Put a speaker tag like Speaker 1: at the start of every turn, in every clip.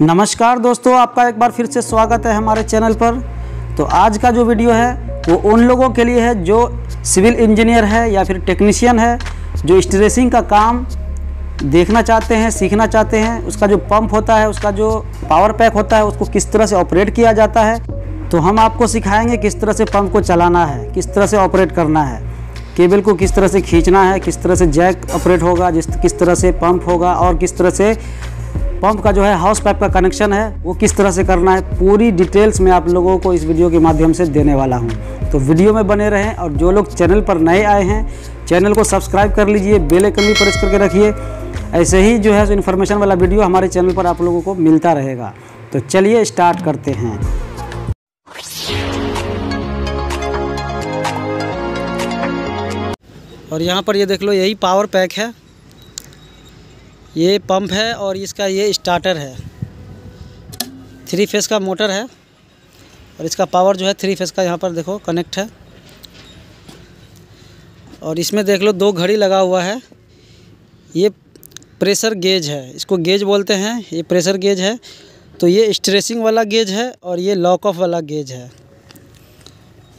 Speaker 1: नमस्कार दोस्तों आपका एक बार फिर से स्वागत है हमारे चैनल पर तो आज का जो वीडियो है वो उन लोगों के लिए है जो सिविल इंजीनियर है या फिर टेक्नीशियन है जो स्ट्रेसिंग का काम देखना चाहते हैं सीखना चाहते हैं उसका जो पंप होता है उसका जो पावर पैक होता है उसको किस तरह से ऑपरेट किया जाता है तो हम आपको सिखाएंगे किस तरह से पंप को चलाना है किस तरह से ऑपरेट करना है केबल को किस तरह से खींचना है किस तरह से जैक ऑपरेट होगा जिस किस तरह से पंप होगा और किस तरह से पंप का जो है हाउस पाइप का कनेक्शन है वो किस तरह से करना है पूरी डिटेल्स मैं आप लोगों को इस वीडियो के माध्यम से देने वाला हूँ तो वीडियो में बने रहें और जो लोग चैनल पर नए आए हैं चैनल को सब्सक्राइब कर लीजिए बेल आइकन भी प्रेस करके रखिए ऐसे ही जो है इन्फॉर्मेशन वाला वीडियो हमारे चैनल पर आप लोगों को मिलता रहेगा तो चलिए स्टार्ट करते हैं और यहाँ पर ये देख लो यही पावर पैक है ये पंप है और इसका ये स्टार्टर है थ्री फेस का मोटर है और इसका पावर जो है थ्री फेस का यहाँ पर देखो कनेक्ट है और इसमें देख लो दो घड़ी लगा हुआ है ये प्रेशर गेज है इसको गेज बोलते हैं ये प्रेशर गेज है तो ये स्ट्रेसिंग वाला गेज है और ये लॉक ऑफ वाला गेज है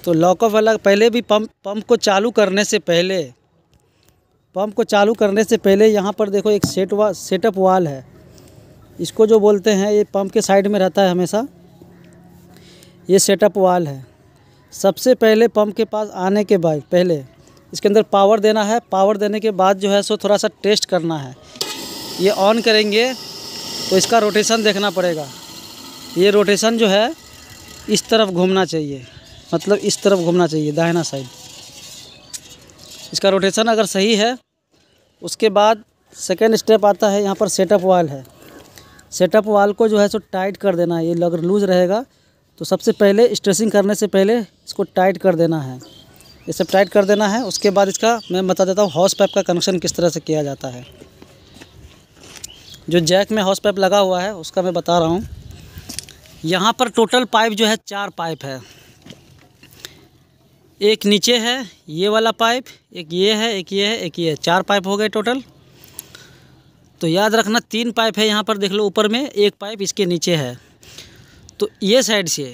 Speaker 1: तो लॉक ऑफ वाला पहले भी पंप पंप को चालू करने से पहले पंप को चालू करने से पहले यहाँ पर देखो एक सेट वा सेटअप वाल है इसको जो बोलते हैं ये पंप के साइड में रहता है हमेशा ये सेटअप वाल है सबसे पहले पंप के पास आने के बाद पहले इसके अंदर पावर देना है पावर देने के बाद जो है सो थोड़ा सा टेस्ट करना है ये ऑन करेंगे तो इसका रोटेशन देखना पड़ेगा ये रोटेशन जो है इस तरफ घूमना चाहिए मतलब इस तरफ घूमना चाहिए दाहिना साइड इसका रोटेशन अगर सही है उसके बाद सेकेंड स्टेप आता है यहाँ पर सेटअप वाल है सेटअप वाल को जो है सो टाइट कर देना है ये अगर लूज रहेगा तो सबसे पहले स्ट्रेसिंग करने से पहले इसको टाइट कर देना है ये सब टाइट कर देना है उसके बाद इसका मैं बता देता हूँ हॉस पाइप का कनेक्शन किस तरह से किया जाता है जो जैक में हॉस पाइप लगा हुआ है उसका मैं बता रहा हूँ यहाँ पर टोटल पाइप जो है चार पाइप है एक नीचे है ये वाला पाइप एक ये है एक ये है एक ये है चार पाइप हो गए टोटल तो याद रखना तीन पाइप है यहाँ पर देख लो ऊपर में एक पाइप इसके नीचे है तो ये साइड से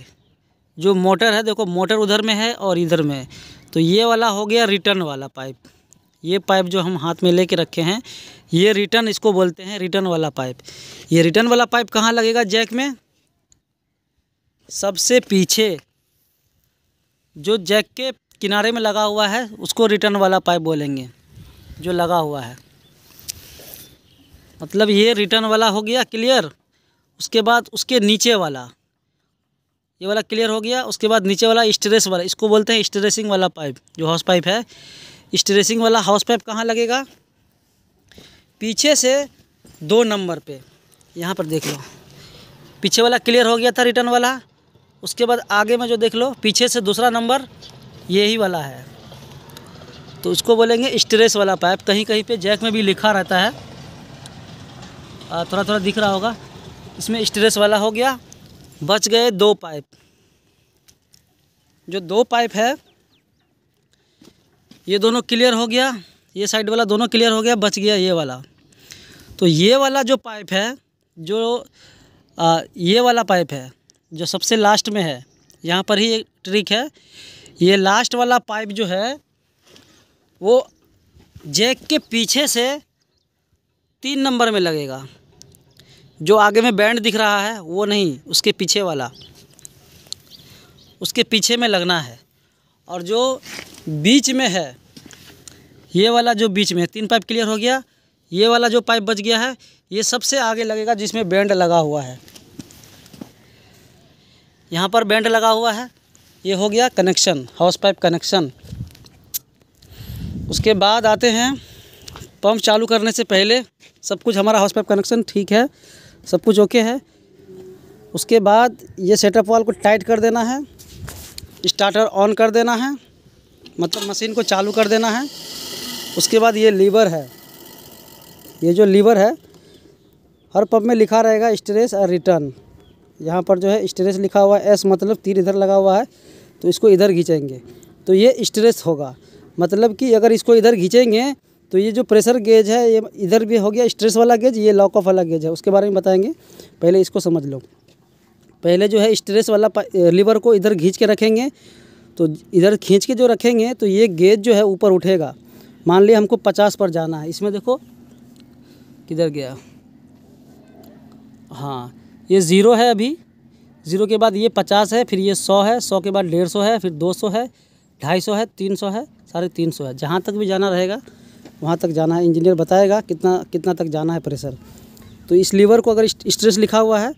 Speaker 1: जो मोटर है देखो मोटर उधर में है और इधर में तो ये वाला हो गया रिटर्न वाला पाइप ये पाइप जो हम हाथ में कर रखे हैं ये रिटर्न इसको बोलते हैं रिटर्न वाला पाइप ये रिटर्न वाला पाइप कहाँ लगेगा जैक में सबसे पीछे जो जैक के किनारे में लगा हुआ है उसको रिटर्न वाला पाइप बोलेंगे जो लगा हुआ है मतलब ये रिटर्न वाला हो गया क्लियर उसके बाद उसके नीचे वाला ये वाला क्लियर हो गया उसके बाद नीचे वाला स्ट्रेस वाला इसको बोलते हैं स्ट्रेसिंग वाला पाइप जो हाउस पाइप है स्ट्रेसिंग वाला हाउस पाइप कहाँ लगेगा पीछे से दो नंबर पे यहाँ पर देख लो पीछे वाला क्लियर हो गया था रिटर्न वाला उसके बाद आगे में जो देख लो पीछे से दूसरा नंबर यही वाला है तो उसको बोलेंगे स्ट्रेस वाला पाइप कहीं कहीं पे जैक में भी लिखा रहता है थोड़ा थोड़ा दिख रहा होगा इसमें स्ट्रेस वाला हो गया बच गए दो पाइप जो दो पाइप है ये दोनों क्लियर हो गया ये साइड वाला दोनों क्लियर हो गया बच गया ये वाला तो ये वाला जो पाइप है जो आ, ये वाला पाइप है जो सबसे लास्ट में है यहाँ पर ही एक ट्रिक है ये लास्ट वाला पाइप जो है वो जैक के पीछे से तीन नंबर में लगेगा जो आगे में बैंड दिख रहा है वो नहीं उसके पीछे वाला उसके पीछे में लगना है और जो बीच में है ये वाला जो बीच में है तीन पाइप क्लियर हो गया ये वाला जो पाइप बच गया है ये सबसे आगे लगेगा जिसमें बैंड लगा हुआ है यहाँ पर बैंड लगा हुआ है ये हो गया कनेक्शन हाउस पाइप कनेक्शन उसके बाद आते हैं पंप चालू करने से पहले सब कुछ हमारा हाउस पाइप कनेक्शन ठीक है सब कुछ ओके है उसके बाद ये सेटअप वाल को टाइट कर देना है स्टार्टर ऑन कर देना है मतलब मशीन को चालू कर देना है उसके बाद ये लीवर है ये जो लीवर है हर पंप में लिखा रहेगा स्ट्रेस और रिटर्न यहाँ पर जो है स्ट्रेस लिखा हुआ है एस मतलब तीर इधर लगा हुआ है तो इसको इधर खींचेंगे तो ये स्ट्रेस होगा मतलब कि अगर इसको इधर खींचेंगे तो ये जो प्रेशर गेज है ये इधर भी हो गया स्ट्रेस वाला गेज ये लॉक ऑफ वाला गेज है उसके बारे में बताएंगे पहले इसको समझ लो पहले जो है स्ट्रेस वाला लीवर को इधर खींच के रखेंगे तो इधर खींच के जो रखेंगे तो ये गेज जो है ऊपर उठेगा मान लिया हमको पचास पर जाना है इसमें देखो किधर गया हाँ ये ज़ीरो है अभी ज़ीरो के बाद ये पचास है फिर ये सौ है सौ के बाद डेढ़ सौ है फिर दो सौ है ढाई सौ है तीन सौ है साढ़े तीन सौ है जहाँ तक भी जाना रहेगा वहाँ तक जाना है इंजीनियर बताएगा कितना कितना तक जाना है प्रेशर तो इस लीवर को अगर स्ट्रेस लिखा हुआ है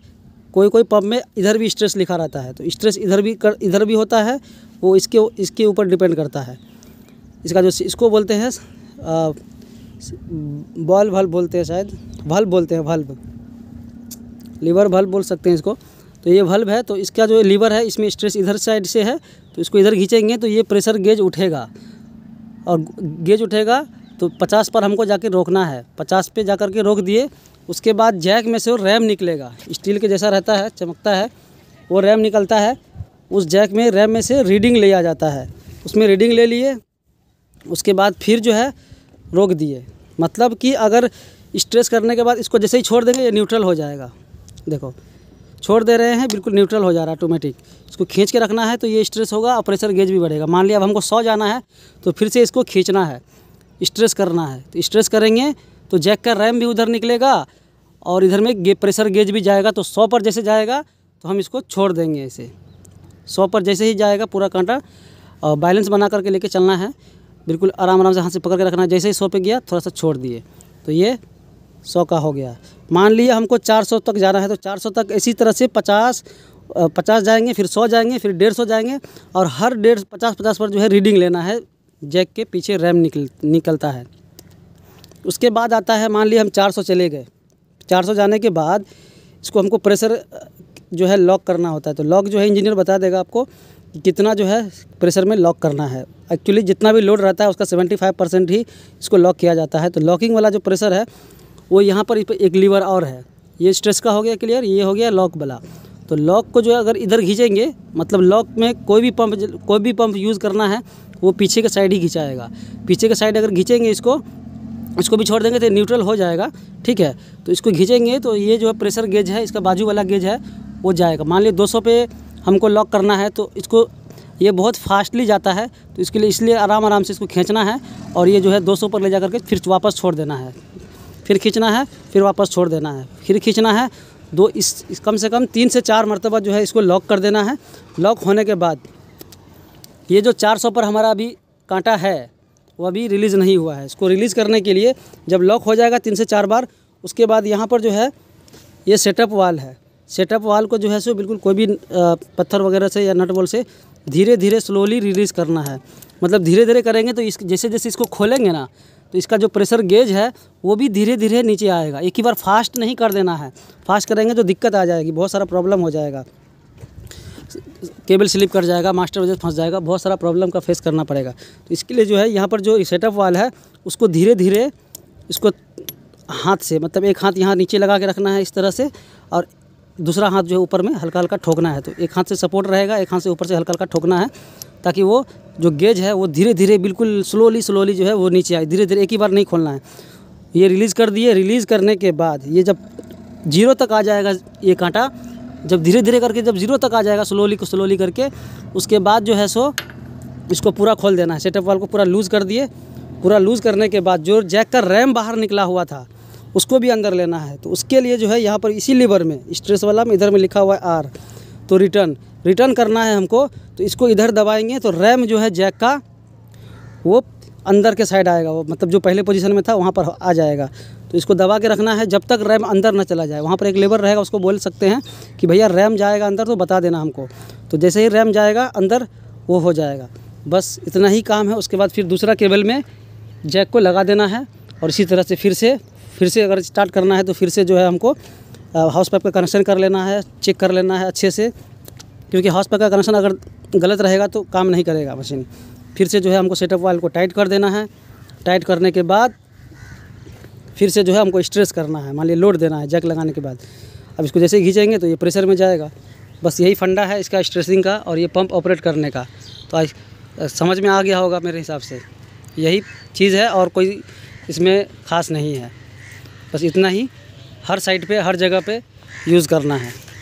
Speaker 1: कोई कोई पब में इधर भी स्ट्रेस लिखा रहता है तो स्ट्रेस इधर भी कर इधर भी होता है वो इसके इसके ऊपर डिपेंड करता है इसका जो इसको बोलते हैं बॉल भल्ब बोलते हैं शायद भल्ब बोलते हैं भल्ब लीवर भल्ब बोल सकते हैं इसको तो ये भल्ब है तो इसका जो लीवर है इसमें स्ट्रेस इधर साइड से है तो इसको इधर खींचेंगे तो ये प्रेशर गेज उठेगा और गेज उठेगा तो पचास पर हमको जाके रोकना है पचास पे जा करके रोक दिए उसके बाद जैक में से रैम निकलेगा स्टील के जैसा रहता है चमकता है वो रैम निकलता है उस जैक में रैम में से रीडिंग लिया जाता है उसमें रीडिंग ले लिए उसके बाद फिर जो है रोक दिए मतलब कि अगर स्ट्रेस करने के बाद इसको जैसे ही छोड़ देंगे ये न्यूट्रल हो जाएगा देखो छोड़ दे रहे हैं बिल्कुल न्यूट्रल हो जा रहा है ऑटोमेटिक इसको खींच के रखना है तो ये स्ट्रेस होगा और प्रेशर गेज भी बढ़ेगा मान लिया अब हमको सौ जाना है तो फिर से इसको खींचना है स्ट्रेस करना है तो स्ट्रेस करेंगे तो जैक का रैम भी उधर निकलेगा और इधर में गे, प्रेशर गेज भी जाएगा तो सौ पर जैसे जाएगा तो हम इसको छोड़ देंगे ऐसे सौ पर जैसे ही जाएगा पूरा कांटा और बैलेंस बना करके लेके चलना है बिल्कुल आराम आराम से हाथ से पकड़ के रखना है जैसे ही सौ पे गया थोड़ा सा छोड़ दिए तो ये सौ का हो गया मान लिए हमको 400 तक जाना है तो 400 तक इसी तरह से 50 पचास जाएंगे फिर सौ जाएंगे फिर डेढ़ सौ जाएंगे और हर डेढ़ पचास पचास पर जो है रीडिंग लेना है जैक के पीछे रैम निकल निकलता है उसके बाद आता है मान लिए हम 400 चले गए 400 जाने के बाद इसको हमको प्रेशर जो है लॉक करना होता है तो लॉक जो है इंजीनियर बता देगा आपको कि कितना जो है प्रेशर में लॉक करना है एक्चुअली जितना भी लोड रहता है उसका 75 परसेंट ही इसको लॉक किया जाता है तो लॉकिंग वाला जो प्रेशर है वो यहाँ पर एक लीवर और है ये स्ट्रेस का हो गया क्लियर ये हो गया लॉक वाला तो लॉक को जो है अगर इधर खींचेंगे मतलब लॉक में कोई भी पंप कोई भी पंप यूज़ करना है वो पीछे के साइड ही खिंचाएगा पीछे के साइड अगर खींचेंगे इसको इसको भी छोड़ देंगे तो न्यूट्रल हो जाएगा ठीक है तो इसको खींचेंगे तो ये जो है प्रेशर गेज है इसका बाजू वाला गेज है वो जाएगा मान लीजिए दो पे हमको लॉक करना है तो इसको ये बहुत फास्टली जाता है तो इसके लिए इसलिए आराम आराम से इसको खींचना है और ये जो है 200 पर ले जा करके फिर वापस छोड़ देना है फिर खींचना है फिर वापस छोड़ देना है फिर खींचना है दो इस, इस कम से कम तीन से चार मरतबा जो है इसको लॉक कर देना है लॉक होने के बाद ये जो 400 पर हमारा अभी कांटा है वो अभी रिलीज़ नहीं हुआ है इसको रिलीज़ करने के लिए जब लॉक हो जाएगा तीन से चार बार उसके बाद यहाँ पर जो है ये सेटअप वाल है सेटअप वाल को जो है सो बिल्कुल कोई भी पत्थर वगैरह से या नट बोल से धीरे धीरे स्लोली रिलीज़ करना है मतलब धीरे धीरे करेंगे तो इस जैसे जैसे इसको खोलेंगे ना तो इसका जो प्रेशर गेज है वो भी धीरे धीरे नीचे आएगा एक ही बार फास्ट नहीं कर देना है फास्ट करेंगे तो दिक्कत आ जाएगी बहुत सारा प्रॉब्लम हो जाएगा केबल स्लिप कर जाएगा मास्टर वजह फंस जाएगा बहुत सारा प्रॉब्लम का फेस करना पड़ेगा तो इसके लिए जो है यहाँ पर जो सेटअप वाल है उसको धीरे धीरे इसको हाथ से मतलब एक हाथ यहाँ नीचे लगा के रखना है इस तरह से और दूसरा हाथ जो है ऊपर में हल्का हल्का ठोकना है तो एक हाथ से सपोर्ट रहेगा एक हाथ से ऊपर से हल्का हल्का ठोकना है ताकि वो जो गेज है वो धीरे धीरे बिल्कुल स्लोली स्लोली जो है वो नीचे आए धीरे धीरे एक ही बार नहीं खोलना है ये रिलीज़ कर दिए रिलीज़ करने के बाद ये जब जीरो तक आ जाएगा ये कांटा जब धीरे धीरे करके जब जीरो तक आ जाएगा स्लोली को स्लोली करके उसके बाद जो है सो इसको पूरा खोल देना है सेटअप वाल को पूरा लूज़ कर दिए पूरा लूज़ करने के बाद जो जैक का रैम बाहर निकला हुआ था उसको भी अंदर लेना है तो उसके लिए जो है यहाँ पर इसी लीवर में स्ट्रेस वाला में इधर में लिखा हुआ है आर तो रिटर्न रिटर्न करना है हमको तो इसको इधर दबाएंगे तो रैम जो है जैक का वो अंदर के साइड आएगा वो मतलब जो पहले पोजीशन में था वहाँ पर आ जाएगा तो इसको दबा के रखना है जब तक रैम अंदर ना चला जाए वहाँ पर एक लेबर रहेगा उसको बोल सकते हैं कि भैया रैम जाएगा अंदर तो बता देना हमको तो जैसे ही रैम जाएगा अंदर वो हो जाएगा बस इतना ही काम है उसके बाद फिर दूसरा केबल में जैक को लगा देना है और इसी तरह से फिर से फिर से अगर स्टार्ट करना है तो फिर से जो है हमको हाउस पाइप का कनेक्शन कर लेना है चेक कर लेना है अच्छे से क्योंकि हॉस का कनेक्शन अगर गलत रहेगा तो काम नहीं करेगा मशीन फिर से जो है हमको सेटअप वाल को टाइट कर देना है टाइट करने के बाद फिर से जो है हमको स्ट्रेस करना है मान लीजिए लोड देना है जैक लगाने के बाद अब इसको जैसे घिंचेंगे तो ये प्रेशर में जाएगा बस यही फंडा है इसका स्ट्रेसिंग का और ये पंप ऑपरेट करने का तो आज समझ में आ गया होगा मेरे हिसाब से यही चीज़ है और कोई इसमें ख़ास नहीं है बस इतना ही हर साइड पे हर जगह पे यूज़ करना है